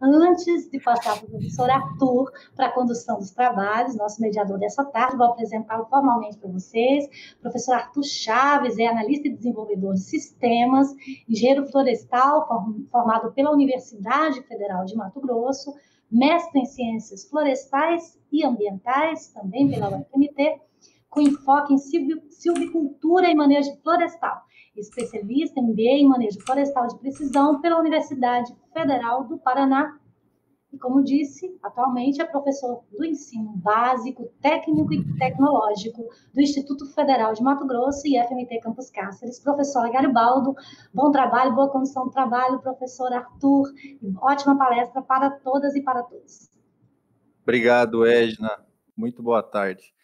antes de passar para o professor Arthur para a condução dos trabalhos, nosso mediador dessa tarde, vou apresentá-lo formalmente para vocês. O professor Arthur Chaves é analista e desenvolvedor de sistemas, engenheiro florestal formado pela Universidade Federal de Mato Grosso, mestre em ciências florestais e ambientais, também pela UFMT, com enfoque em silvicultura e manejo florestal especialista em MBA em manejo florestal de precisão pela Universidade Federal do Paraná. E como disse, atualmente é professor do ensino básico, técnico e tecnológico do Instituto Federal de Mato Grosso e FMT Campus Cáceres. Professor Garibaldo, bom trabalho, boa condição de trabalho, professor Arthur, ótima palestra para todas e para todos. Obrigado, Edna. Muito boa tarde.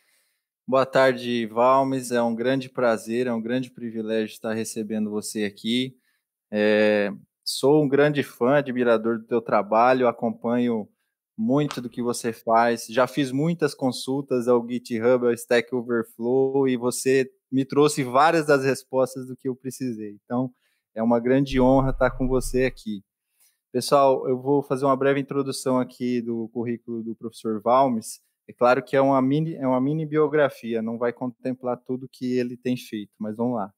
Boa tarde, Valmes. É um grande prazer, é um grande privilégio estar recebendo você aqui. É, sou um grande fã, admirador do teu trabalho, acompanho muito do que você faz. Já fiz muitas consultas ao GitHub, ao Stack Overflow, e você me trouxe várias das respostas do que eu precisei. Então, é uma grande honra estar com você aqui. Pessoal, eu vou fazer uma breve introdução aqui do currículo do professor Valmes. É claro que é uma mini, é uma mini biografia, não vai contemplar tudo que ele tem feito, mas vamos lá.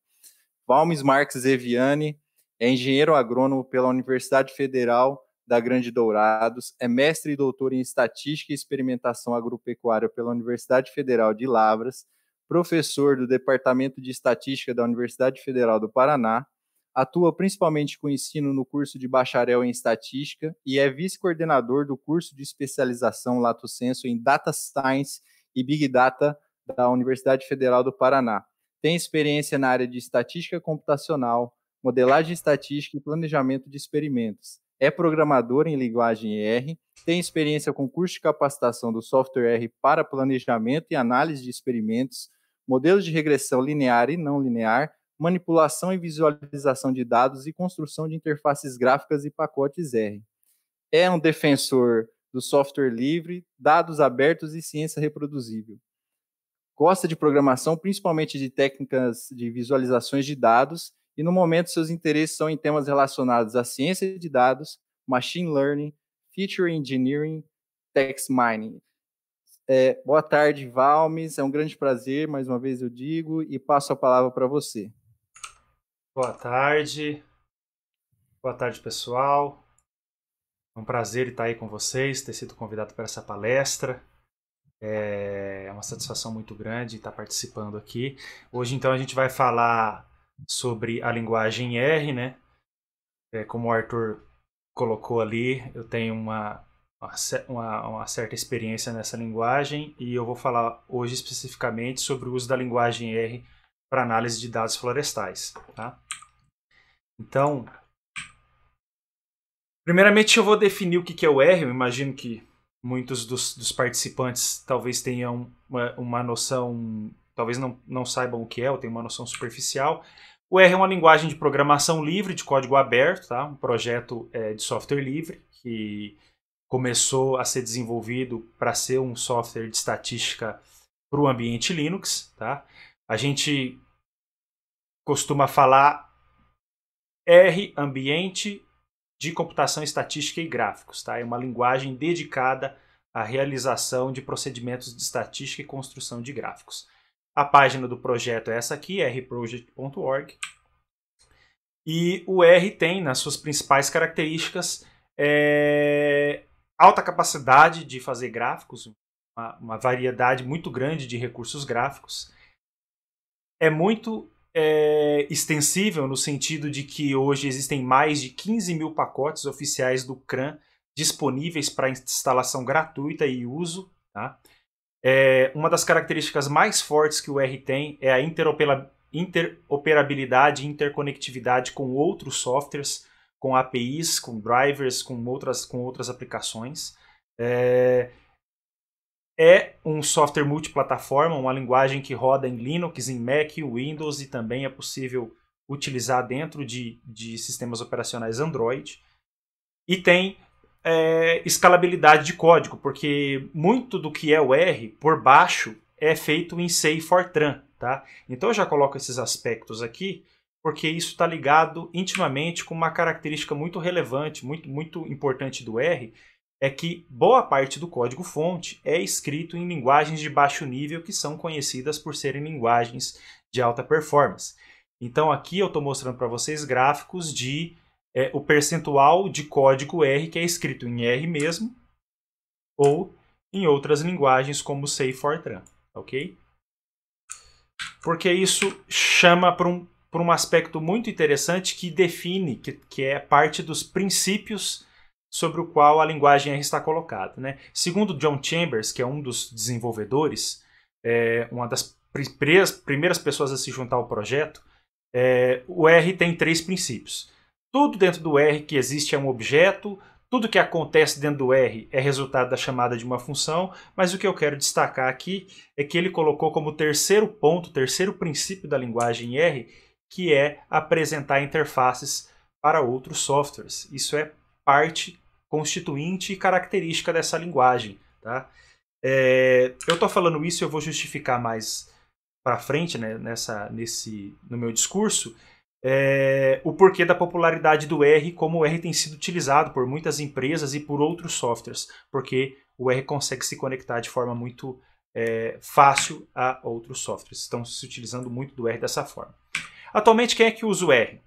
Valmes Marques Eviani é engenheiro agrônomo pela Universidade Federal da Grande Dourados, é mestre e doutor em Estatística e Experimentação Agropecuária pela Universidade Federal de Lavras, professor do Departamento de Estatística da Universidade Federal do Paraná, atua principalmente com ensino no curso de bacharel em estatística e é vice-coordenador do curso de especialização Lato Senso em Data Science e Big Data da Universidade Federal do Paraná. Tem experiência na área de estatística computacional, modelagem estatística e planejamento de experimentos. É programador em linguagem R, tem experiência com curso de capacitação do software R para planejamento e análise de experimentos, modelos de regressão linear e não linear, manipulação e visualização de dados e construção de interfaces gráficas e pacotes R. É um defensor do software livre, dados abertos e ciência reproduzível. Gosta de programação, principalmente de técnicas de visualizações de dados, e no momento seus interesses são em temas relacionados à ciência de dados, machine learning, feature engineering, text mining. É, boa tarde, Valmes. É um grande prazer, mais uma vez eu digo, e passo a palavra para você. Boa tarde. Boa tarde, pessoal. É um prazer estar aí com vocês, ter sido convidado para essa palestra. É, é uma satisfação muito grande estar participando aqui. Hoje, então, a gente vai falar sobre a linguagem R, né? É, como o Arthur colocou ali, eu tenho uma, uma, uma certa experiência nessa linguagem e eu vou falar hoje especificamente sobre o uso da linguagem R para análise de dados florestais. Tá? Então, primeiramente eu vou definir o que é o R. Eu imagino que muitos dos, dos participantes talvez tenham uma, uma, noção, talvez não, não saibam o que é, ou tenham uma noção superficial. O R é uma linguagem de programação livre, de código aberto, tá? um projeto é, de software livre que começou a ser desenvolvido para ser um software de estatística para o ambiente Linux. Tá? A gente costuma falar R Ambiente de Computação Estatística e Gráficos. Tá? É uma linguagem dedicada à realização de procedimentos de estatística e construção de gráficos. A página do projeto é essa aqui, rproject.org. E o R tem, nas suas principais características, é, alta capacidade de fazer gráficos, uma, uma variedade muito grande de recursos gráficos. É muito é, extensível no sentido de que hoje existem mais de 15 mil pacotes oficiais do CRAN disponíveis para instalação gratuita e uso. Tá? É, uma das características mais fortes que o R tem é a interoperabilidade e interconectividade com outros softwares, com APIs, com drivers, com outras, com outras aplicações. É, é um software multiplataforma, uma linguagem que roda em Linux, em Mac, Windows e também é possível utilizar dentro de, de sistemas operacionais Android. E tem é, escalabilidade de código, porque muito do que é o R por baixo é feito em C e Fortran. Tá? Então eu já coloco esses aspectos aqui, porque isso está ligado intimamente com uma característica muito relevante, muito, muito importante do R, é que boa parte do código-fonte é escrito em linguagens de baixo nível que são conhecidas por serem linguagens de alta performance. Então aqui eu estou mostrando para vocês gráficos de é, o percentual de código R que é escrito em R mesmo ou em outras linguagens como C e Fortran, ok? Porque isso chama para um, um aspecto muito interessante que define, que, que é parte dos princípios sobre o qual a linguagem R está colocada. Né? Segundo John Chambers, que é um dos desenvolvedores, é uma das primeiras pessoas a se juntar ao projeto, é, o R tem três princípios. Tudo dentro do R que existe é um objeto, tudo que acontece dentro do R é resultado da chamada de uma função, mas o que eu quero destacar aqui é que ele colocou como terceiro ponto, terceiro princípio da linguagem R, que é apresentar interfaces para outros softwares. Isso é parte constituinte e característica dessa linguagem. Tá? É, eu estou falando isso, e eu vou justificar mais para frente né, nessa, nesse, no meu discurso, é, o porquê da popularidade do R, como o R tem sido utilizado por muitas empresas e por outros softwares, porque o R consegue se conectar de forma muito é, fácil a outros softwares. Estão se utilizando muito do R dessa forma. Atualmente, quem é que usa o R?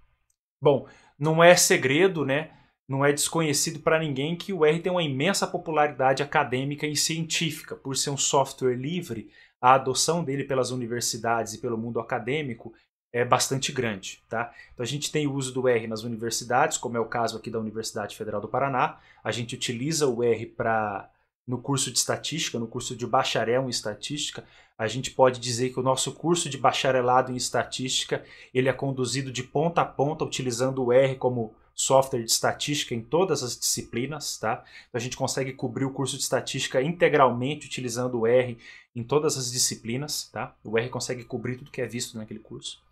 Bom, não é segredo né, não é desconhecido para ninguém que o R tem uma imensa popularidade acadêmica e científica, por ser um software livre, a adoção dele pelas universidades e pelo mundo acadêmico é bastante grande. Tá? Então a gente tem o uso do R nas universidades, como é o caso aqui da Universidade Federal do Paraná. A gente utiliza o R para no curso de estatística, no curso de bacharel em estatística, a gente pode dizer que o nosso curso de bacharelado em estatística, ele é conduzido de ponta a ponta utilizando o R como software de estatística em todas as disciplinas, tá? Então a gente consegue cobrir o curso de estatística integralmente utilizando o R em todas as disciplinas, tá? O R consegue cobrir tudo que é visto naquele curso.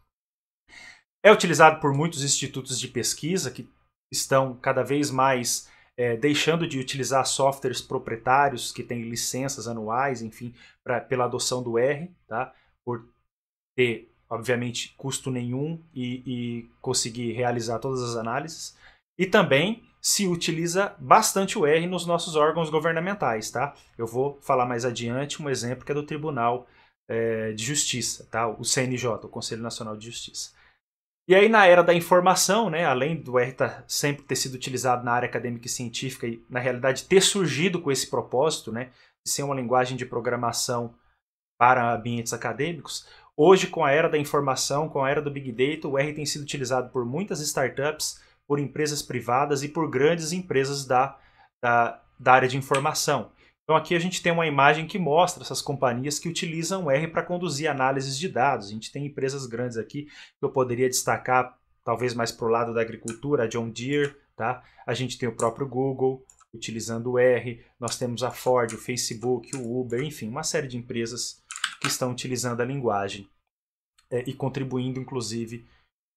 É utilizado por muitos institutos de pesquisa que estão cada vez mais é, deixando de utilizar softwares proprietários que têm licenças anuais, enfim, pra, pela adoção do R, tá? Por ter obviamente, custo nenhum e, e conseguir realizar todas as análises. E também se utiliza bastante o R nos nossos órgãos governamentais, tá? Eu vou falar mais adiante um exemplo que é do Tribunal é, de Justiça, tá? O CNJ, o Conselho Nacional de Justiça. E aí, na era da informação, né, além do R tá sempre ter sido utilizado na área acadêmica e científica e, na realidade, ter surgido com esse propósito, né, de ser uma linguagem de programação para ambientes acadêmicos, Hoje, com a era da informação, com a era do Big Data, o R tem sido utilizado por muitas startups, por empresas privadas e por grandes empresas da, da, da área de informação. Então aqui a gente tem uma imagem que mostra essas companhias que utilizam o R para conduzir análises de dados. A gente tem empresas grandes aqui que eu poderia destacar, talvez mais para o lado da agricultura, a John Deere, tá? A gente tem o próprio Google utilizando o R, nós temos a Ford, o Facebook, o Uber, enfim, uma série de empresas que estão utilizando a linguagem é, e contribuindo, inclusive,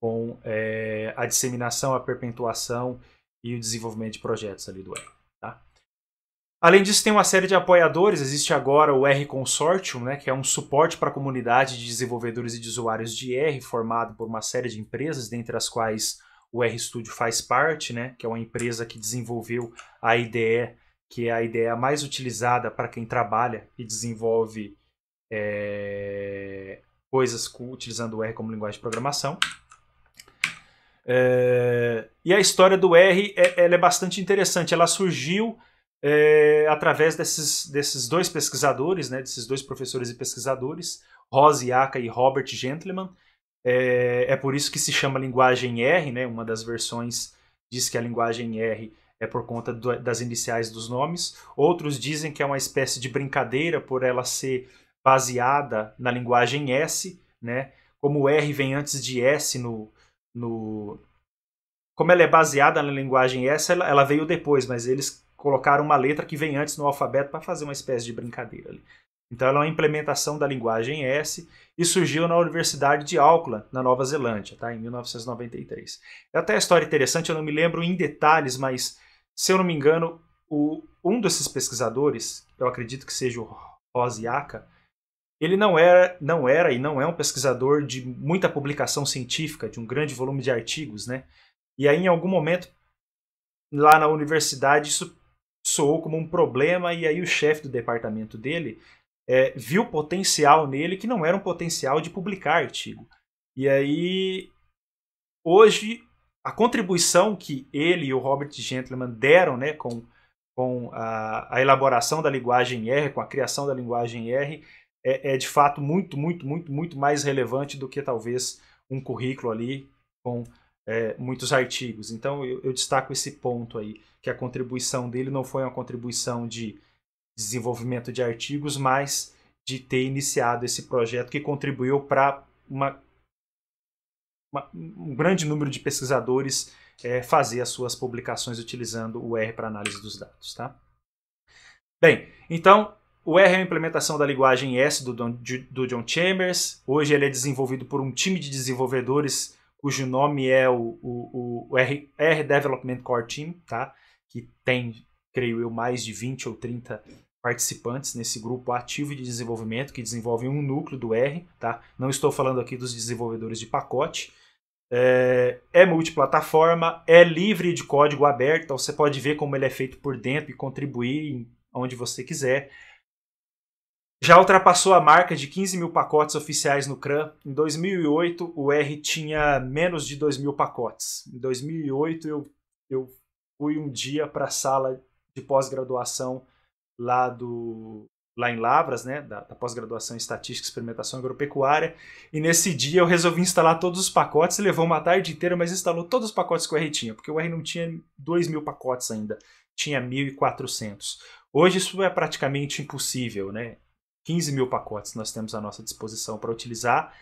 com é, a disseminação, a perpetuação e o desenvolvimento de projetos ali do R. Tá? Além disso, tem uma série de apoiadores. Existe agora o R Consortium, né, que é um suporte para a comunidade de desenvolvedores e de usuários de R, formado por uma série de empresas, dentre as quais o R Studio faz parte, né, que é uma empresa que desenvolveu a IDE, que é a ideia mais utilizada para quem trabalha e desenvolve é, coisas com, utilizando o R como linguagem de programação. É, e a história do R é, ela é bastante interessante. Ela surgiu é, através desses, desses dois pesquisadores, né, desses dois professores e pesquisadores, Rose Aka e Robert Gentleman. É, é, por isso que se chama linguagem R, né, uma das versões diz que a linguagem R é por conta do, das iniciais dos nomes. Outros dizem que é uma espécie de brincadeira por ela ser baseada na linguagem S, né? Como o R vem antes de S no, no como ela é baseada na linguagem S, ela, ela veio depois, mas eles colocaram uma letra que vem antes no alfabeto para fazer uma espécie de brincadeira ali. Então ela é uma implementação da linguagem S e surgiu na Universidade de Auckland, na Nova Zelândia, tá? em 1993. É até a história interessante, eu não me lembro em detalhes, mas se eu não me engano, o, um desses pesquisadores, eu acredito que seja o Rosiaka, ele não era, não era e não é um pesquisador de muita publicação científica, de um grande volume de artigos, né? E aí, em algum momento, lá na universidade, isso soou como um problema, e aí o chefe do departamento dele é, viu potencial nele que não era um potencial de publicar artigo. E aí, hoje, a contribuição que ele e o Robert Gentleman deram né, com, com a, a elaboração da linguagem R, com a criação da linguagem R, é, é de fato muito, muito, muito, muito mais relevante do que talvez um currículo ali com é, muitos artigos. Então eu, eu, destaco esse ponto aí, que a contribuição dele não foi uma contribuição de desenvolvimento de artigos, mas de ter iniciado esse projeto que contribuiu para um grande número de pesquisadores é, fazer as suas publicações utilizando o R para análise dos dados. Tá? Bem, então o R é uma implementação da linguagem S do, Don, do John Chambers. Hoje ele é desenvolvido por um time de desenvolvedores cujo nome é o, o, o R, R, Development Core Team, tá? que tem, creio eu, mais de 20 ou 30 participantes nesse grupo ativo de desenvolvimento que desenvolve um núcleo do R. Tá? Não estou falando aqui dos desenvolvedores de pacote. É, é multiplataforma, é livre de código aberto, então você pode ver como ele é feito por dentro e contribuir onde você quiser. Já ultrapassou a marca de 15 mil pacotes oficiais no CRAN. Em 2008, o R tinha menos de 2 mil pacotes. Em 2008, eu, eu fui um dia para a sala de pós-graduação lá, do, lá em Lavras, né, da, da pós-graduação em Estatística e Experimentação Agropecuária, e nesse dia eu resolvi instalar todos os pacotes, levou uma tarde inteira, mas instalou todos os pacotes que o R tinha, porque o R não tinha 2 mil pacotes ainda, tinha 1.400. Hoje isso é praticamente impossível, né? 15 mil pacotes nós temos à nossa disposição para utilizar,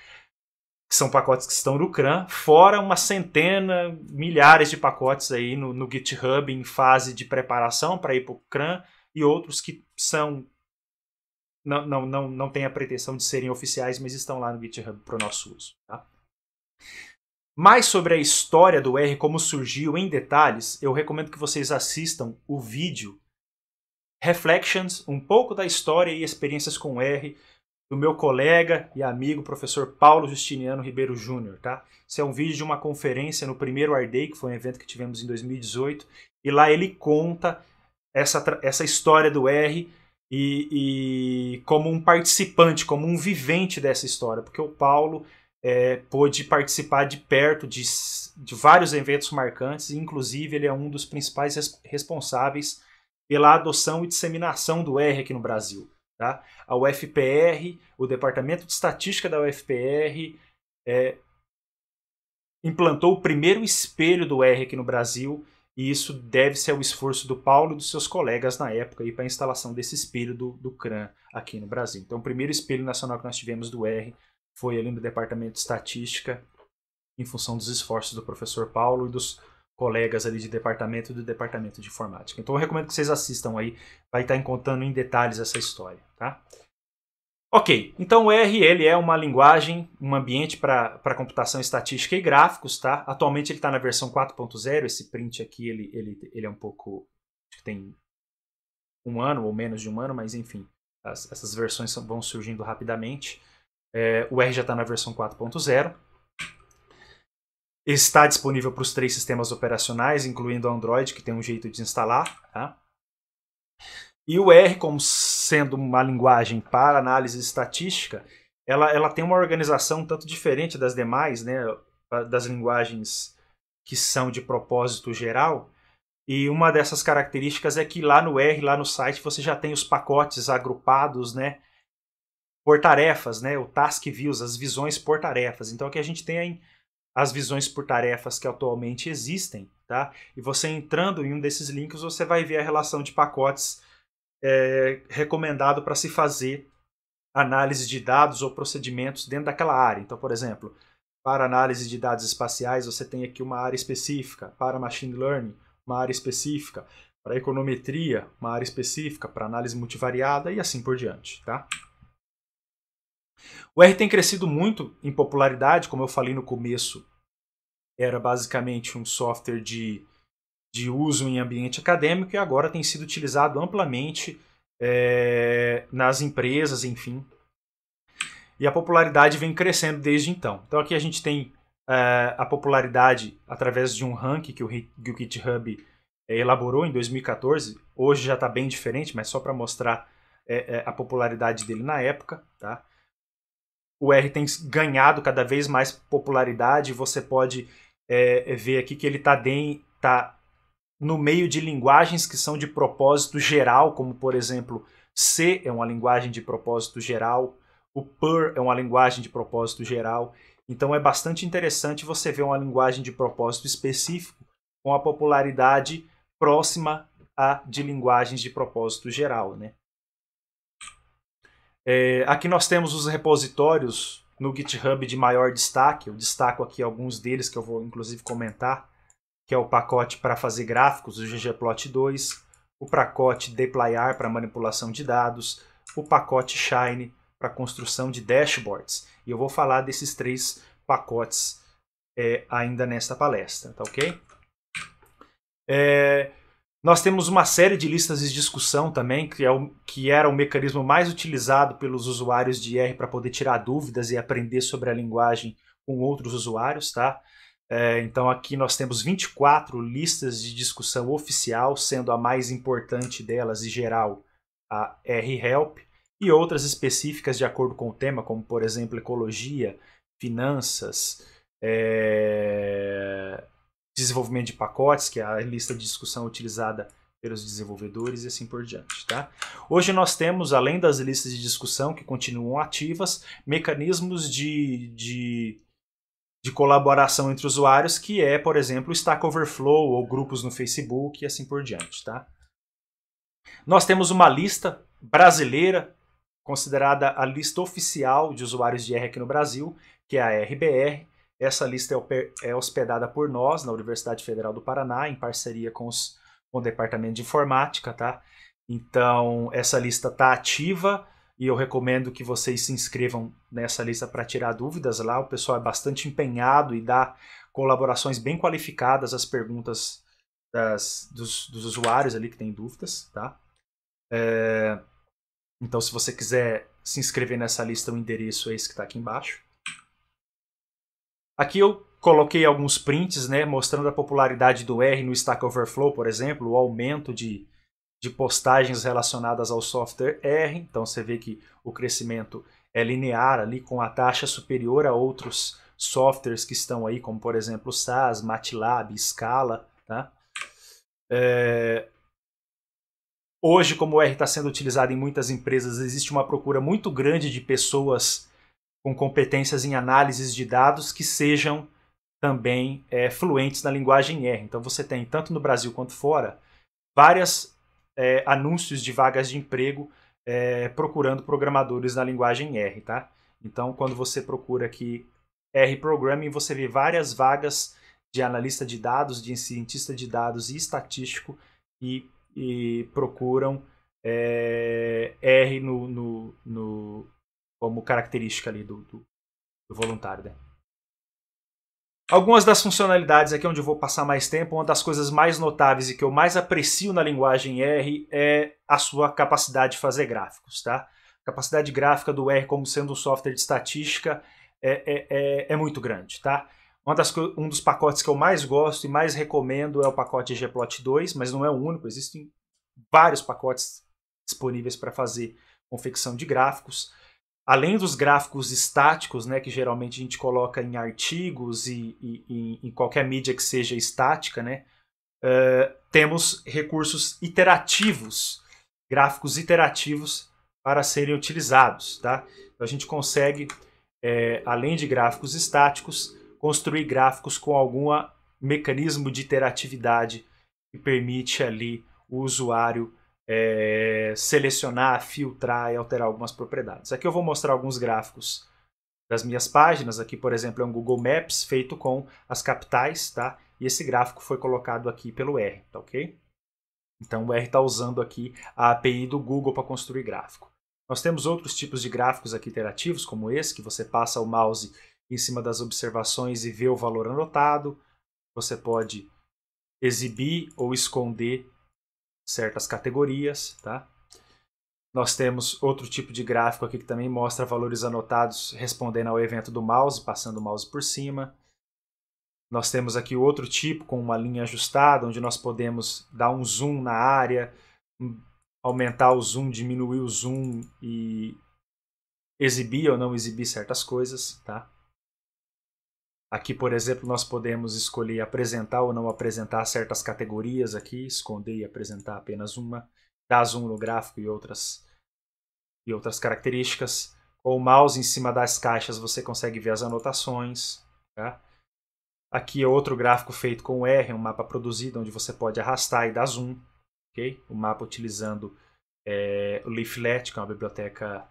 que são pacotes que estão no CRAN, fora uma centena, milhares de pacotes aí no, no GitHub em fase de preparação para ir para o CRAN e outros que são não, não, não, não tem a pretensão de serem oficiais, mas estão lá no GitHub para o nosso uso. Tá? Mais sobre a história do R, como surgiu em detalhes, eu recomendo que vocês assistam o vídeo Reflections, um pouco da história e experiências com R do meu colega e amigo professor Paulo Justiniano Ribeiro Júnior, tá? Esse é um vídeo de uma conferência no primeiro R Day, que foi um evento que tivemos em 2018, e lá ele conta essa, essa história do R e, e como um participante, como um vivente dessa história, porque o Paulo é, pôde participar de perto de, de vários eventos marcantes, e inclusive ele é um dos principais responsáveis pela adoção e disseminação do R aqui no Brasil. Tá? A UFPR, o Departamento de Estatística da UFPR, é, implantou o primeiro espelho do R aqui no Brasil, e isso deve ser o esforço do Paulo e dos seus colegas na época para a instalação desse espelho do, do CRAN aqui no Brasil. Então, o primeiro espelho nacional que nós tivemos do R foi ali no Departamento de Estatística, em função dos esforços do professor Paulo e dos colegas ali de departamento do departamento de informática. Então eu recomendo que vocês assistam aí, vai tá estar contando em detalhes essa história, tá? Ok, então o R ele é uma linguagem, um ambiente para computação estatística e gráficos, tá? Atualmente ele está na versão 4.0, esse print aqui ele, ele, ele é um pouco, acho que tem um ano ou menos de um ano, mas enfim, as, essas versões vão surgindo rapidamente. É, o R já está na versão 4.0. Está disponível para os três sistemas operacionais, incluindo o Android, que tem um jeito de instalar. Tá? E o R, como sendo uma linguagem para análise estatística, ela, ela tem uma organização um tanto diferente das demais, né, das linguagens que são de propósito geral. E uma dessas características é que lá no R, lá no site, você já tem os pacotes agrupados, né, por tarefas, né, o task views, as visões por tarefas. Então aqui a gente tem as visões por tarefas que atualmente existem, tá? E você entrando em um desses links, você vai ver a relação de pacotes é, recomendado para se fazer análise de dados ou procedimentos dentro daquela área. Então, por exemplo, para análise de dados espaciais, você tem aqui uma área específica, para machine learning, uma área específica, para econometria, uma área específica, para análise multivariada e assim por diante, tá? O R tem crescido muito em popularidade, como eu falei no começo era basicamente um software de, de uso em ambiente acadêmico e agora tem sido utilizado amplamente é, nas empresas, enfim. E a popularidade vem crescendo desde então. Então aqui a gente tem é, a popularidade através de um ranking que o, que o GitHub eh, elaborou em 2014. Hoje já está bem diferente, mas só para mostrar é, a popularidade dele na época, tá? o R tem ganhado cada vez mais popularidade, você pode é, é, ver aqui que ele está tá no meio de linguagens que são de propósito geral, como por exemplo, C é uma linguagem de propósito geral, o PER é uma linguagem de propósito geral. Então é bastante interessante você ver uma linguagem de propósito específico com a popularidade próxima a de linguagens de propósito geral. Né? É, aqui nós temos os repositórios no GitHub de maior destaque. Eu destaco aqui alguns deles que eu vou inclusive comentar, que é o pacote para fazer gráficos, o ggplot 2, o pacote deployar para manipulação de dados, o pacote Shine para construção de dashboards. E eu vou falar desses três pacotes é, ainda nesta palestra, tá ok? É, nós temos uma série de listas de discussão também, que, é o, que era o mecanismo mais utilizado pelos usuários de R para poder tirar dúvidas e aprender sobre a linguagem com outros usuários, tá? É, então aqui nós temos 24 listas de discussão oficial, sendo a mais importante delas e geral a R-Help, e outras específicas de acordo com o tema, como por exemplo ecologia, finanças, é, desenvolvimento de pacotes, que é a lista de discussão utilizada pelos desenvolvedores e assim por diante. Tá? Hoje nós temos, além das listas de discussão que continuam ativas, mecanismos de, de, de colaboração entre usuários, que é, por exemplo, Stack Overflow ou grupos no Facebook e assim por diante. Tá? Nós temos uma lista brasileira, considerada a lista oficial de usuários de R aqui no Brasil, que é a RBR, essa lista é, é hospedada por nós, na Universidade Federal do Paraná, em parceria com, os, com o Departamento de Informática, tá? Então, essa lista está ativa e eu recomendo que vocês se inscrevam nessa lista para tirar dúvidas lá. O pessoal é bastante empenhado e dá colaborações bem qualificadas às perguntas das, dos, dos, usuários ali que têm dúvidas, tá? É, então, se você quiser se inscrever nessa lista, o endereço é esse que está aqui embaixo. Aqui eu coloquei alguns prints, né, mostrando a popularidade do R no Stack Overflow, por exemplo, o aumento de, de postagens relacionadas ao software R. Então você vê que o crescimento é linear ali com a taxa superior a outros softwares que estão aí, como por exemplo SAS, MATLAB, Scala, tá? É... Hoje, como o R está sendo utilizado em muitas empresas, existe uma procura muito grande de pessoas com competências em análises de dados que sejam também é, fluentes na linguagem R. Então você tem, tanto no Brasil quanto fora, vários é, anúncios de vagas de emprego é, procurando programadores na linguagem R. Tá? Então, quando você procura aqui R Programming, você vê várias vagas de analista de dados, de cientista de dados e estatístico e, e procuram é, R no, no, no, como característica ali do, do, do voluntário. Né? Algumas das funcionalidades aqui onde eu vou passar mais tempo, uma das coisas mais notáveis e que eu mais aprecio na linguagem R é a sua capacidade de fazer gráficos, tá? A capacidade gráfica do R como sendo um software de estatística é, é, é, é muito grande, tá? Das, um dos pacotes que eu mais gosto e mais recomendo é o pacote gplot 2, mas não é o único, existem vários pacotes disponíveis para fazer confecção de gráficos além dos gráficos estáticos, né, que geralmente a gente coloca em artigos e, e, e em qualquer mídia que seja estática, né, uh, temos recursos iterativos, gráficos iterativos para serem utilizados. Tá? Então a gente consegue, é, além de gráficos estáticos, construir gráficos com algum mecanismo de iteratividade que permite ali o usuário é, selecionar, filtrar e alterar algumas propriedades. Aqui eu vou mostrar alguns gráficos das minhas páginas. Aqui, por exemplo, é um Google Maps feito com as capitais, tá? E esse gráfico foi colocado aqui pelo R, tá ok? Então o R está usando aqui a API do Google para construir gráfico. Nós temos outros tipos de gráficos aqui interativos, como esse, que você passa o mouse em cima das observações e vê o valor anotado. Você pode exibir ou esconder certas categorias, tá? Nós temos outro tipo de gráfico aqui que também mostra valores anotados respondendo ao evento do mouse, passando o mouse por cima. Nós temos aqui outro tipo com uma linha ajustada, onde nós podemos dar um zoom na área, hum, aumentar o zoom, diminuir o zoom e exibir ou não exibir certas coisas, tá? Aqui, por exemplo, nós podemos escolher apresentar ou não apresentar certas categorias aqui, esconder e apresentar apenas uma, dar zoom no gráfico e outras, e outras características. Com o mouse em cima das caixas você consegue ver as anotações. Tá? Aqui é outro gráfico feito com R, um mapa produzido, onde você pode arrastar e dar zoom. Okay? O mapa utilizando é, o Leaflet, que é uma biblioteca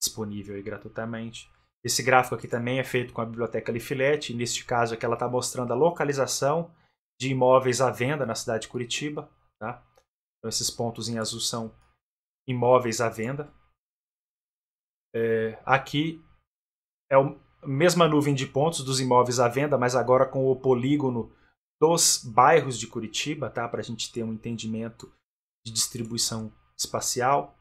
disponível gratuitamente. Esse gráfico aqui também é feito com a biblioteca Leaflet, neste caso aqui ela está mostrando a localização de imóveis à venda na cidade de Curitiba. Tá? Então, esses pontos em azul são imóveis à venda. É, aqui é a mesma nuvem de pontos dos imóveis à venda, mas agora com o polígono dos bairros de Curitiba, tá? para a gente ter um entendimento de distribuição espacial.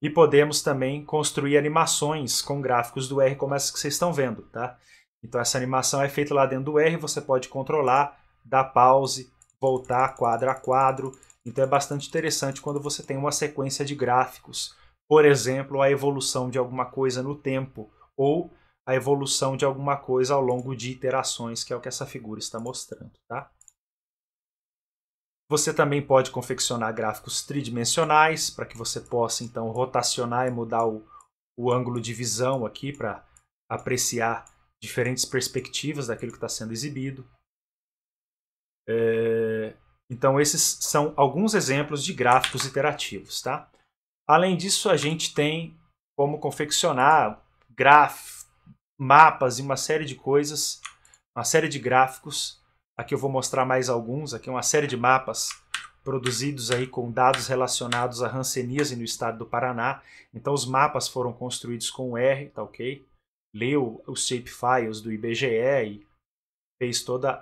E podemos também construir animações com gráficos do R, como essa que vocês estão vendo, tá? Então essa animação é feita lá dentro do R, você pode controlar, dar pause, voltar quadro a quadro. Então é bastante interessante quando você tem uma sequência de gráficos. Por exemplo, a evolução de alguma coisa no tempo ou a evolução de alguma coisa ao longo de iterações, que é o que essa figura está mostrando, tá? Você também pode confeccionar gráficos tridimensionais para que você possa então rotacionar e mudar o, o ângulo de visão aqui para apreciar diferentes perspectivas daquilo que está sendo exibido. É, então esses são alguns exemplos de gráficos iterativos, tá? Além disso, a gente tem como confeccionar mapas e uma série de coisas, uma série de gráficos Aqui eu vou mostrar mais alguns, aqui é uma série de mapas produzidos aí com dados relacionados a ranceníase no estado do Paraná. Então os mapas foram construídos com R, tá ok? Leu os shapefiles do IBGE e fez toda a,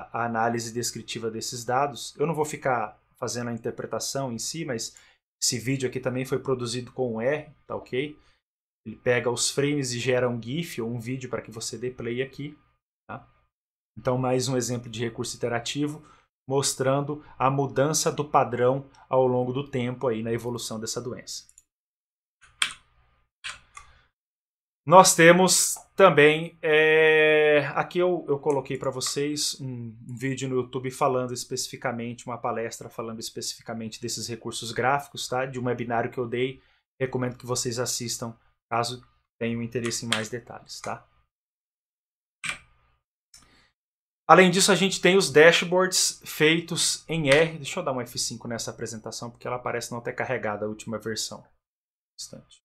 a, a análise descritiva desses dados. Eu não vou ficar fazendo a interpretação em si, mas esse vídeo aqui também foi produzido com R, tá ok? Ele pega os frames e gera um GIF ou um vídeo para que você dê play aqui. Então, mais um exemplo de recurso iterativo mostrando a mudança do padrão ao longo do tempo aí na evolução dessa doença. Nós temos também, é, aqui eu, eu coloquei para vocês um, um, vídeo no YouTube falando especificamente, uma palestra falando especificamente desses recursos gráficos, tá? De um webinário que eu dei, recomendo que vocês assistam caso tenham interesse em mais detalhes, tá? Além disso, a gente tem os dashboards feitos em R. Deixa eu dar um F5 nessa apresentação, porque ela parece não ter carregado a última versão. instante.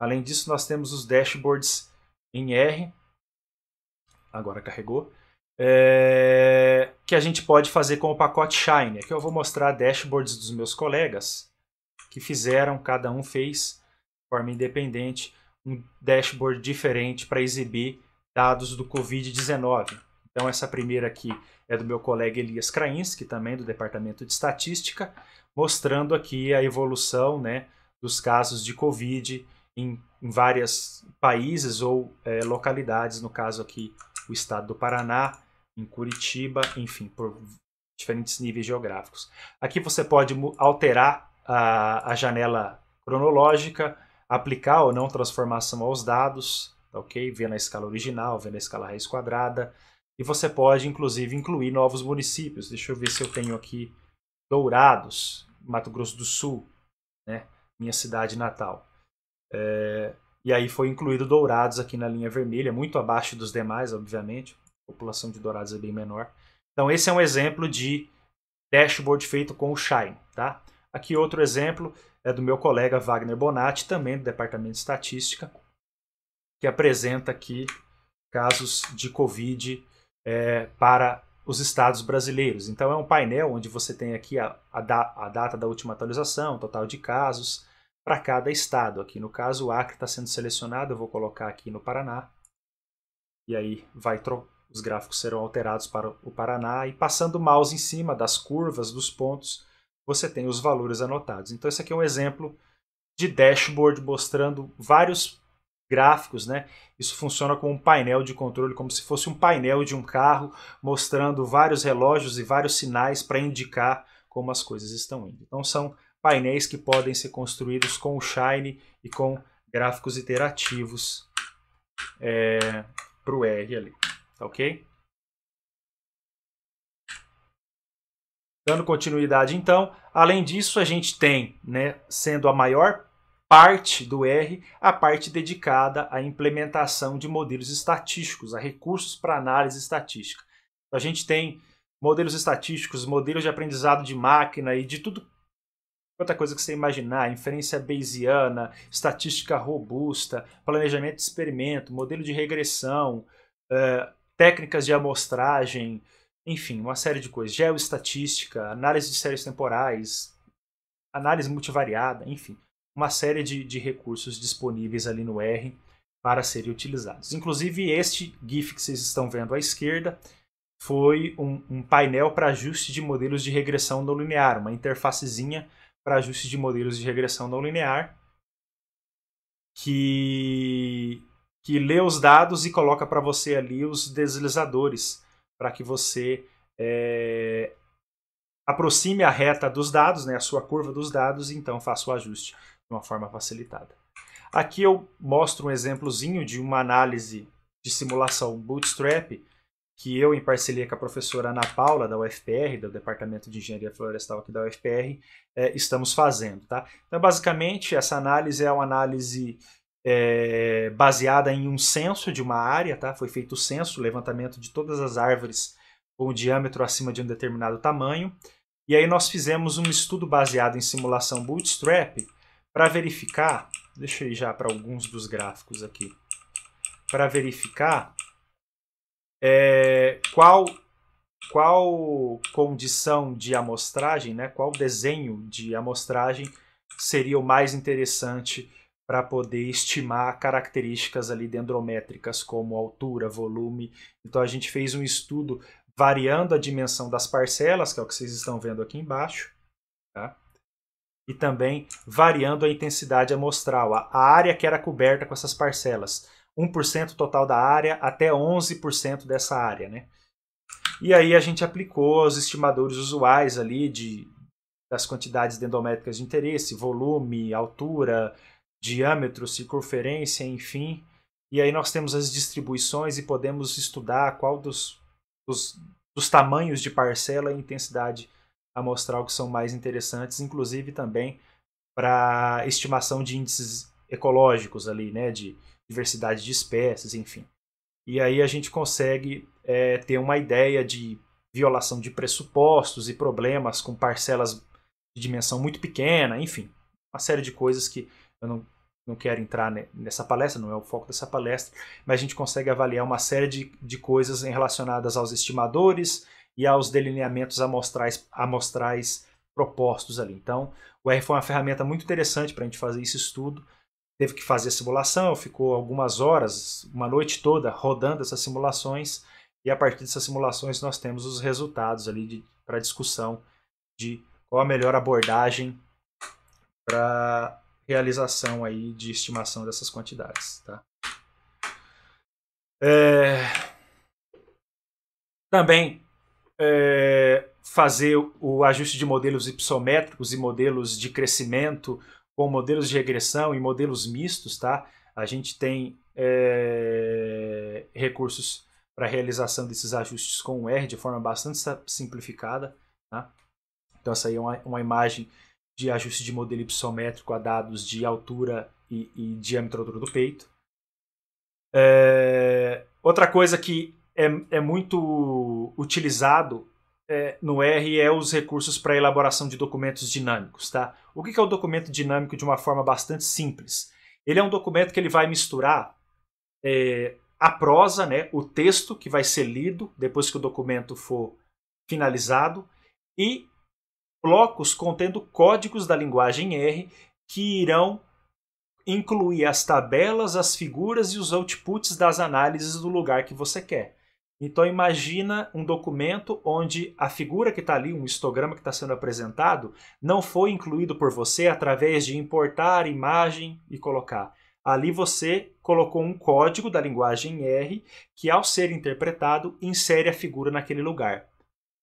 Além disso, nós temos os dashboards em R. Agora carregou. É... que a gente pode fazer com o pacote Shine. Aqui eu vou mostrar dashboards dos meus colegas que fizeram, cada um fez, de forma independente, um dashboard diferente para exibir dados do Covid-19. Então, essa primeira aqui é do meu colega Elias Krainski, também do Departamento de Estatística, mostrando aqui a evolução né, dos casos de Covid em, em vários países ou é, localidades, no caso aqui o estado do Paraná, em Curitiba, enfim, por diferentes níveis geográficos. Aqui você pode alterar a, a janela cronológica, aplicar ou não transformação aos dados, ok? Vê na escala original, vê na escala raiz quadrada. E você pode, inclusive, incluir novos municípios. Deixa eu ver se eu tenho aqui Dourados, Mato Grosso do Sul, né? minha cidade natal. É... e aí foi incluído Dourados aqui na linha vermelha, muito abaixo dos demais, obviamente. A população de Dourados é bem menor. Então esse é um exemplo de dashboard feito com o Shine. Tá? Aqui outro exemplo é do meu colega Wagner Bonatti, também do Departamento de Estatística que apresenta aqui casos de Covid é, para os estados brasileiros. Então é um painel onde você tem aqui a, a, da, a data da última atualização, total de casos para cada estado. Aqui no caso o Acre está sendo selecionado, eu vou colocar aqui no Paraná. E aí vai os gráficos serão alterados para o Paraná e passando o mouse em cima das curvas, dos pontos, você tem os valores anotados. Então esse aqui é um exemplo de dashboard mostrando vários gráficos, né? Isso funciona como um painel de controle, como se fosse um painel de um carro, mostrando vários relógios e vários sinais para indicar como as coisas estão indo. Então são painéis que podem ser construídos com o Shine e com gráficos iterativos é, para o R ali, tá ok? Dando continuidade, então, além disso, a gente tem, né, sendo a maior parte do R, a parte dedicada à implementação de modelos estatísticos, a recursos para análise estatística. Então, a gente tem modelos estatísticos, modelos de aprendizado de máquina e de tudo quanta é coisa que você imaginar, inferência bayesiana, estatística robusta, planejamento de experimento, modelo de regressão, uh, técnicas de amostragem, enfim, uma série de coisas, geoestatística, análise de séries temporais, análise multivariada, enfim uma série de, de recursos disponíveis ali no R para serem utilizados. Inclusive, este GIF que vocês estão vendo à esquerda foi um, um painel para ajuste de modelos de regressão não linear, uma interfacezinha para ajuste de modelos de regressão não linear que, que lê os dados e coloca para você ali os deslizadores para que você é, aproxime a reta dos dados, né, a sua curva dos dados e então faça o ajuste de uma forma facilitada. Aqui eu mostro um exemplozinho de uma análise de simulação Bootstrap que eu, em parceria com a professora Ana Paula, da UFPR, do Departamento de Engenharia Florestal aqui da UFPR, é, estamos fazendo. Tá? Então, basicamente, essa análise é uma análise é, baseada em um censo de uma área, tá? foi feito o censo, levantamento de todas as árvores com diâmetro acima de um determinado tamanho, e aí nós fizemos um estudo baseado em simulação Bootstrap, para verificar, deixa eu ir já para alguns dos gráficos aqui, para verificar é, qual, qual condição de amostragem, né, qual desenho de amostragem seria o mais interessante para poder estimar características ali dendrométricas como altura, volume. Então a gente fez um estudo variando a dimensão das parcelas, que é o que vocês estão vendo aqui embaixo, tá? e também variando a intensidade amostral, a área que era coberta com essas parcelas. 1% total da área até 11% dessa área. Né? E aí a gente aplicou os estimadores usuais ali de, das quantidades dendométricas de interesse, volume, altura, diâmetro, circunferência, enfim. E aí nós temos as distribuições e podemos estudar qual dos, dos, dos tamanhos de parcela e intensidade a mostrar o que são mais interessantes, inclusive também para estimação de índices ecológicos ali, né, de diversidade de espécies, enfim. E aí a gente consegue é, ter uma ideia de violação de pressupostos e problemas com parcelas de dimensão muito pequena, enfim, uma série de coisas que eu não, não quero entrar nessa palestra, não é o foco dessa palestra, mas a gente consegue avaliar uma série de, de coisas relacionadas aos estimadores, e aos delineamentos amostrais, amostrais propostos ali. Então, o R foi uma ferramenta muito interessante para a gente fazer esse estudo. Teve que fazer a simulação, ficou algumas horas, uma noite toda, rodando essas simulações, e a partir dessas simulações nós temos os resultados ali para discussão de qual a melhor abordagem para realização aí de estimação dessas quantidades. Tá? É... Também é, fazer o ajuste de modelos ipsométricos e modelos de crescimento com modelos de regressão e modelos mistos, tá? A gente tem é, recursos para realização desses ajustes com o R de forma bastante simplificada, tá? Então essa aí é uma, uma imagem de ajuste de modelo ipsométrico a dados de altura e, e diâmetro do peito. É, outra coisa que é, é muito utilizado é, no R é os recursos para elaboração de documentos dinâmicos. Tá? O que é o documento dinâmico de uma forma bastante simples? Ele é um documento que ele vai misturar é, a prosa, né, o texto que vai ser lido depois que o documento for finalizado, e blocos contendo códigos da linguagem R que irão incluir as tabelas, as figuras e os outputs das análises do lugar que você quer. Então imagina um documento onde a figura que está ali, um histograma que está sendo apresentado, não foi incluído por você através de importar imagem e colocar. Ali você colocou um código da linguagem R que, ao ser interpretado, insere a figura naquele lugar.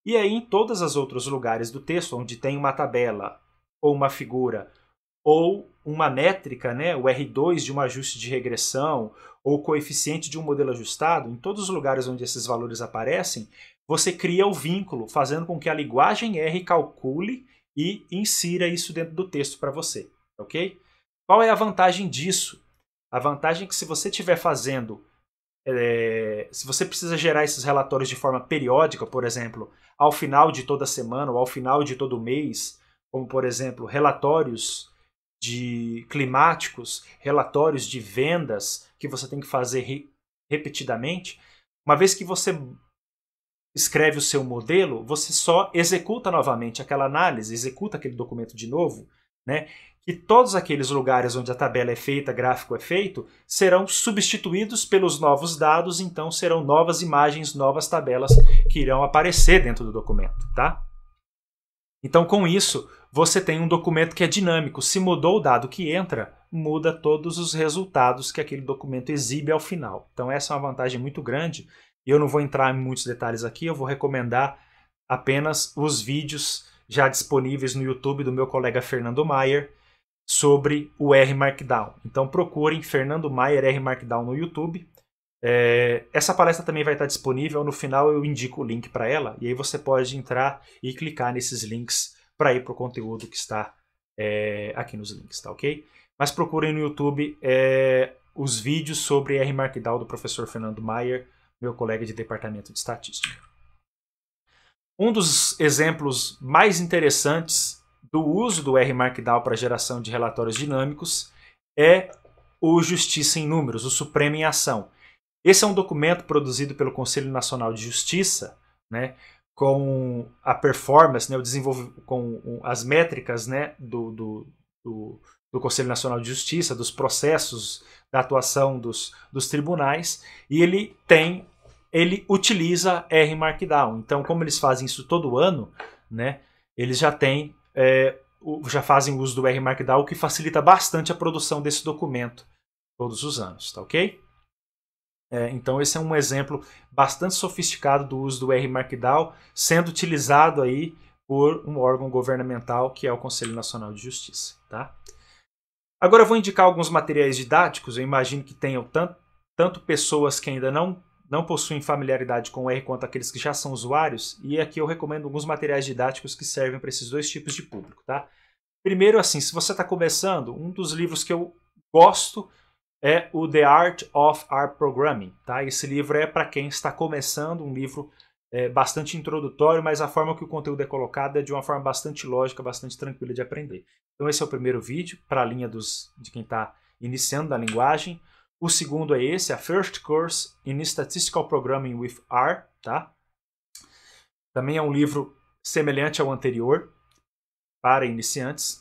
E aí, em todos os outros lugares do texto, onde tem uma tabela, ou uma figura, ou uma métrica, né, o R2 de um ajuste de regressão, ou coeficiente de um modelo ajustado, em todos os lugares onde esses valores aparecem, você cria o vínculo, fazendo com que a linguagem R calcule e insira isso dentro do texto para você, ok? Qual é a vantagem disso? A vantagem é que se você estiver fazendo, é, se você precisa gerar esses relatórios de forma periódica, por exemplo, ao final de toda semana ou ao final de todo mês, como por exemplo relatórios de climáticos, relatórios de vendas, que você tem que fazer re repetidamente, uma vez que você escreve o seu modelo, você só executa novamente aquela análise, executa aquele documento de novo, né? E todos aqueles lugares onde a tabela é feita, gráfico é feito, serão substituídos pelos novos dados, então serão novas imagens, novas tabelas que irão aparecer dentro do documento, tá? Então, com isso, você tem um documento que é dinâmico. Se mudou o dado que entra, muda todos os resultados que aquele documento exibe ao final. Então, essa é uma vantagem muito grande. E eu não vou entrar em muitos detalhes aqui, eu vou recomendar apenas os vídeos já disponíveis no YouTube do meu colega Fernando Maier sobre o R Markdown. Então procurem Fernando Maier R Markdown no YouTube é, essa palestra também vai estar disponível. No final eu indico o link para ela e aí você pode entrar e clicar nesses links para ir para o conteúdo que está é, aqui nos links, tá ok? Mas procurem no YouTube é, os vídeos sobre R Markdown do professor Fernando Maier, meu colega de departamento de estatística. Um dos exemplos mais interessantes do uso do R Markdown para geração de relatórios dinâmicos é o Justiça em Números, o Supremo em Ação. Esse é um documento produzido pelo Conselho Nacional de Justiça, né, com a performance, né, o com as métricas né, do, do, do, do Conselho Nacional de Justiça, dos processos, da atuação dos, dos tribunais, e ele tem, ele utiliza R Markdown. Então, como eles fazem isso todo ano, né, eles já têm é, já fazem uso do R Markdown, o que facilita bastante a produção desse documento todos os anos, tá ok? É, então esse é um exemplo bastante sofisticado do uso do R Markdown sendo utilizado aí por um órgão governamental que é o Conselho Nacional de Justiça. Tá? Agora eu vou indicar alguns materiais didáticos, eu imagino que tenham tanto, tanto pessoas que ainda não, não possuem familiaridade com o R quanto aqueles que já são usuários, e aqui eu recomendo alguns materiais didáticos que servem para esses dois tipos de público. Tá? Primeiro, assim, se você está começando, um dos livros que eu gosto é o The Art of R Programming. Tá? Esse livro é para quem está começando, um livro é, bastante introdutório, mas a forma que o conteúdo é colocado é de uma forma bastante lógica, bastante tranquila de aprender. Então esse é o primeiro vídeo para a linha dos, de quem está iniciando na linguagem. O segundo é esse, a First Course in Statistical Programming with R. Tá? Também é um livro semelhante ao anterior, para iniciantes.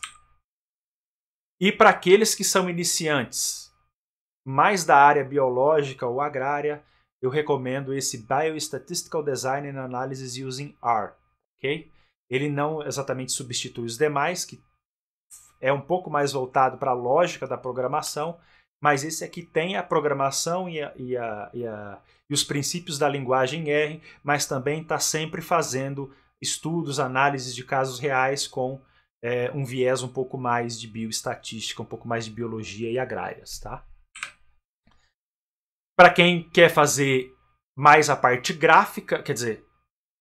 E para aqueles que são iniciantes, mais da área biológica ou agrária, eu recomendo esse Biostatistical Design and Analysis Using R, ok? Ele não exatamente substitui os demais, que é um pouco mais voltado para a lógica da programação, mas esse aqui tem a programação e, a, e, a, e, a, e os princípios da linguagem R, mas também está sempre fazendo estudos, análises de casos reais com é, um viés um pouco mais de bioestatística, um pouco mais de biologia e agrárias, tá? Para quem quer fazer mais a parte gráfica, quer dizer,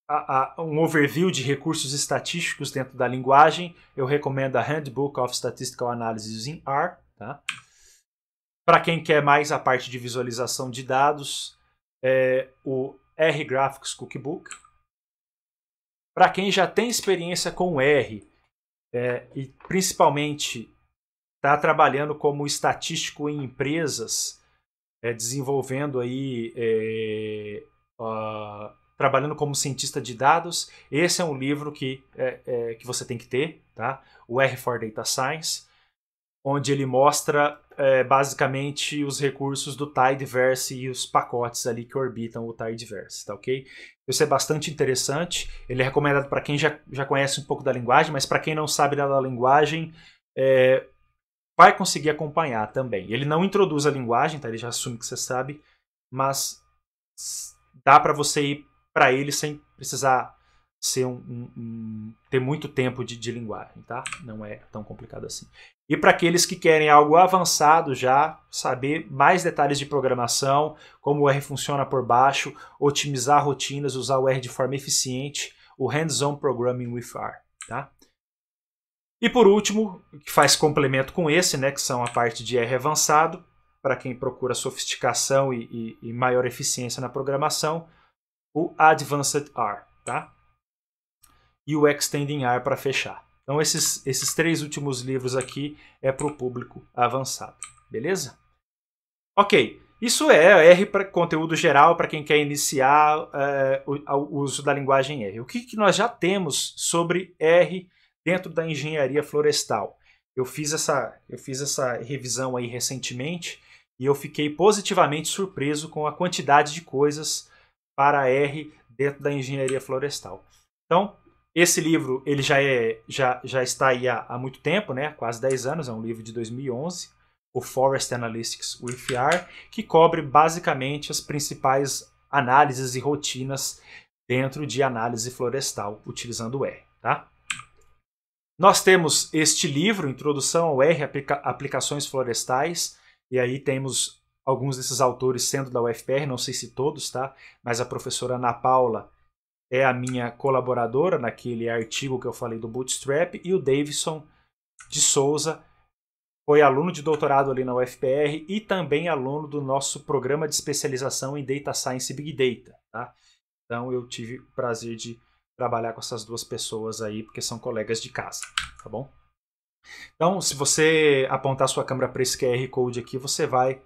a, a, um overview de recursos estatísticos dentro da linguagem, eu recomendo a Handbook of Statistical Analysis in R. Tá? Para quem quer mais a parte de visualização de dados, é o R Graphics Cookbook. Para quem já tem experiência com R é, e principalmente está trabalhando como estatístico em empresas, é, desenvolvendo aí, é, uh, trabalhando como cientista de dados. Esse é um livro que, é, que você tem que ter, tá? O R for Data Science, onde ele mostra basicamente os recursos do Tideverse e os pacotes ali que orbitam o Tideverse, tá ok? Isso é bastante interessante. Ele é recomendado para quem já, já conhece um pouco da linguagem, mas para quem não sabe da linguagem, é, vai conseguir acompanhar também. Ele não introduz a linguagem, tá? Ele já assume que você sabe, mas dá para você ir para ele sem precisar ser um, um, um, ter muito tempo de, de, linguagem, tá? Não é tão complicado assim. E para aqueles que querem algo avançado já, saber mais detalhes de programação, como o R funciona por baixo, otimizar rotinas, usar o R de forma eficiente, o Hands-on Programming with R, tá? E por último, que faz complemento com esse, né, que são a parte de R avançado, para quem procura sofisticação e, e, e, maior eficiência na programação, o Advanced R, tá? E o Extending R para fechar. Então esses, esses três últimos livros aqui é para o público avançado, beleza? Ok, isso é R para conteúdo geral para quem quer iniciar eh, o, o, uso da linguagem R. O que, que nós já temos sobre R dentro da engenharia florestal. Eu fiz essa, eu fiz essa revisão aí recentemente e eu fiquei positivamente surpreso com a quantidade de coisas para R dentro da engenharia florestal. Então, esse livro ele já, é, já, já está aí há, há muito tempo, né? quase 10 anos, é um livro de 2011, o Forest Analytics with R, que cobre basicamente as principais análises e rotinas dentro de análise florestal utilizando o R. Tá? Nós temos este livro, Introdução ao R, Aplica Aplicações Florestais, e aí temos alguns desses autores sendo da UFR não sei se todos, tá? Mas a professora Ana Paula é a minha colaboradora naquele artigo que eu falei do Bootstrap, e o Davidson de Souza foi aluno de doutorado ali na UFR e também aluno do nosso programa de especialização em Data Science e Big Data, tá? Então eu tive o prazer de trabalhar com essas duas pessoas aí, porque são colegas de casa, tá bom? Então, se você apontar sua câmera para esse QR Code aqui, você vai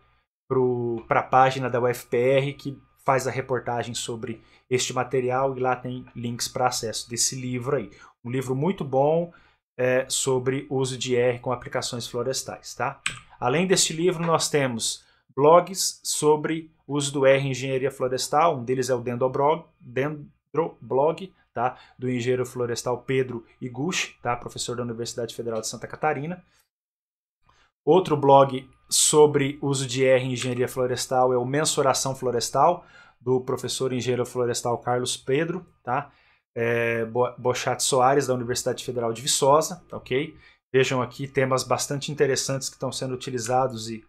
para a página da UFPR que faz a reportagem sobre este material e lá tem links para acesso desse livro aí. Um livro muito bom é, sobre uso de R com aplicações florestais, tá? Além deste livro, nós temos blogs sobre uso do R em engenharia florestal, um deles é o Dendroblog, Dendroblog tá? Do engenheiro florestal Pedro Iguchi, tá? Professor da Universidade Federal de Santa Catarina. Outro blog sobre uso de R em engenharia florestal é o Mensuração Florestal, do professor engenheiro florestal Carlos Pedro, tá? É, Bochate Soares, da Universidade Federal de Viçosa, tá ok? Vejam aqui temas bastante interessantes que estão sendo utilizados e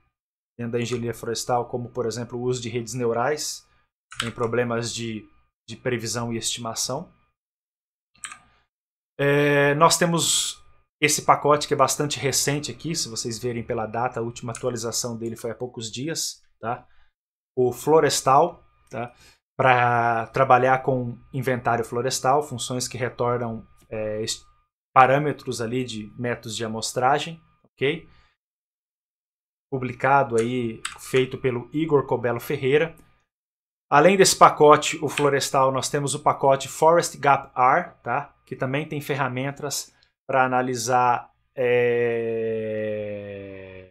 dentro da engenharia florestal, como, por exemplo, o uso de redes neurais em problemas de, de previsão e estimação. É, nós temos esse pacote que é bastante recente aqui, se vocês verem pela data, a última atualização dele foi há poucos dias, tá? O Florestal, tá? Para trabalhar com inventário florestal, funções que retornam é, parâmetros ali de métodos de amostragem, ok? Publicado aí, feito pelo Igor Cobello Ferreira. Além desse pacote, o florestal, nós temos o pacote Forest Gap R, tá? que também tem ferramentas para analisar é...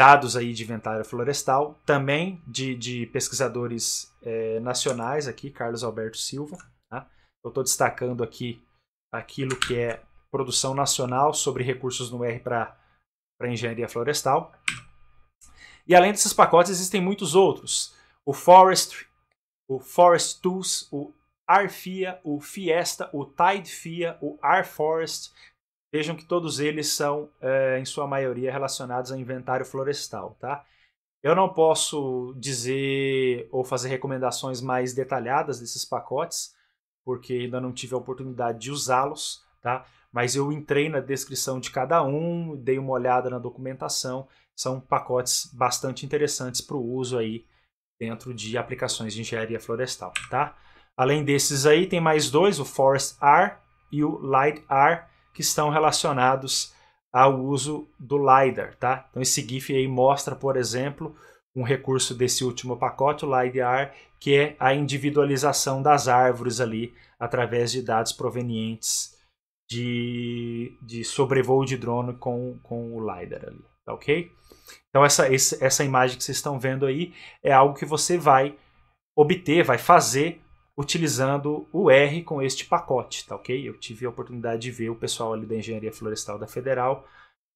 dados aí de inventário florestal, também de, de pesquisadores é, nacionais aqui, Carlos Alberto Silva. Tá? Eu estou destacando aqui aquilo que é produção nacional sobre recursos no R para engenharia florestal. E além desses pacotes, existem muitos outros o Forestry, o Forest Tools, o Arfia, o Fiesta, o Tidefia, o Arforest. Vejam que todos eles são, é, em sua maioria, relacionados a inventário florestal, tá? Eu não posso dizer ou fazer recomendações mais detalhadas desses pacotes, porque ainda não tive a oportunidade de usá-los, tá? Mas eu entrei na descrição de cada um, dei uma olhada na documentação. São pacotes bastante interessantes para o uso aí dentro de aplicações de engenharia florestal, tá? Além desses aí, tem mais dois, o Forest R e o LiDAR, que estão relacionados ao uso do LiDAR, tá? Então esse GIF aí mostra, por exemplo, um recurso desse último pacote, o LiDAR, que é a individualização das árvores ali através de dados provenientes de, de sobrevoo de drone com, com o LiDAR ali, tá ok? Então, essa, essa imagem que vocês estão vendo aí é algo que você vai obter, vai fazer utilizando o R com este pacote, tá ok? Eu tive a oportunidade de ver o pessoal ali da Engenharia Florestal da Federal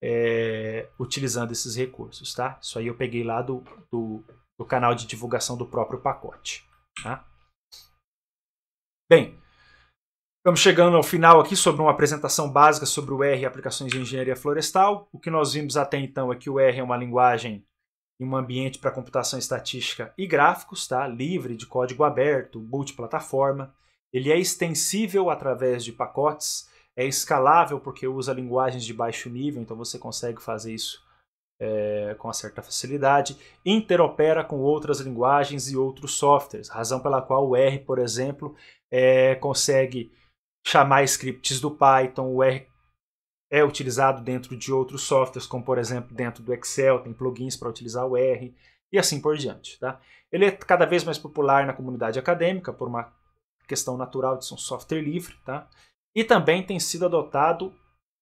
é, utilizando esses recursos, tá? Isso aí eu peguei lá do, do, do canal de divulgação do próprio pacote, tá? Bem, Estamos chegando ao final aqui sobre uma apresentação básica sobre o R e aplicações de engenharia florestal. O que nós vimos até então é que o R é uma linguagem em um ambiente para computação estatística e gráficos, tá? livre de código aberto, multiplataforma. Ele é extensível através de pacotes, é escalável porque usa linguagens de baixo nível, então você consegue fazer isso é, com certa facilidade, interopera com outras linguagens e outros softwares, razão pela qual o R, por exemplo, é, consegue chamar scripts do Python, o R é utilizado dentro de outros softwares, como por exemplo dentro do Excel, tem plugins para utilizar o R e assim por diante. Tá? Ele é cada vez mais popular na comunidade acadêmica por uma questão natural de ser um software livre, tá? e também tem sido adotado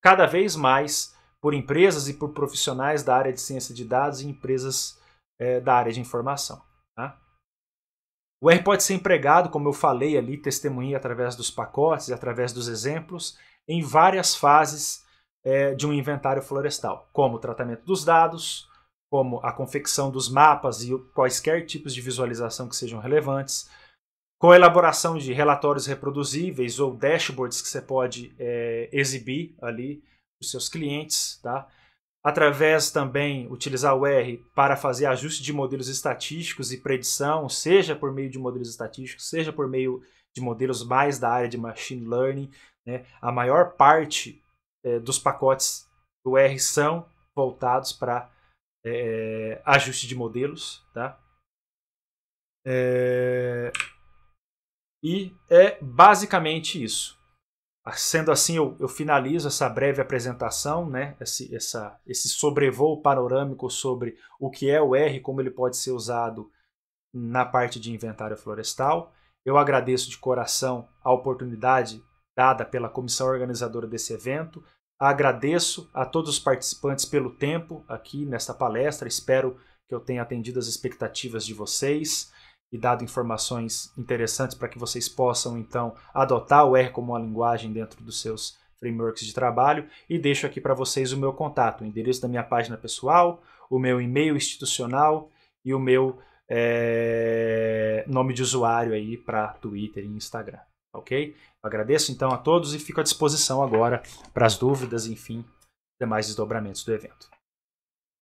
cada vez mais por empresas e por profissionais da área de ciência de dados e empresas é, da área de informação. O R pode ser empregado, como eu falei ali, testemunhei através dos pacotes, através dos exemplos, em várias fases é, de um inventário florestal, como o tratamento dos dados, como a confecção dos mapas e quaisquer tipos de visualização que sejam relevantes, com a elaboração de relatórios reproduzíveis ou dashboards que você pode é, exibir ali os seus clientes, tá? através também utilizar o R para fazer ajuste de modelos estatísticos e predição, seja por meio de modelos estatísticos, seja por meio de modelos mais da área de machine learning. Né? A maior parte é, dos pacotes do R são voltados para é, ajuste de modelos, tá? É, e é basicamente isso. Sendo assim, eu, eu, finalizo essa breve apresentação, né? esse, essa, esse sobrevoo panorâmico sobre o que é o R, como ele pode ser usado na parte de inventário florestal. Eu agradeço de coração a oportunidade dada pela comissão organizadora desse evento. Agradeço a todos os participantes pelo tempo aqui nesta palestra. Espero que eu tenha atendido as expectativas de vocês e dado informações interessantes para que vocês possam então adotar o R como uma linguagem dentro dos seus frameworks de trabalho e deixo aqui para vocês o meu contato, o endereço da minha página pessoal, o meu e-mail institucional e o meu é, nome de usuário aí para Twitter e Instagram, ok? Eu agradeço então a todos e fico à disposição agora para as dúvidas, enfim, demais desdobramentos do evento.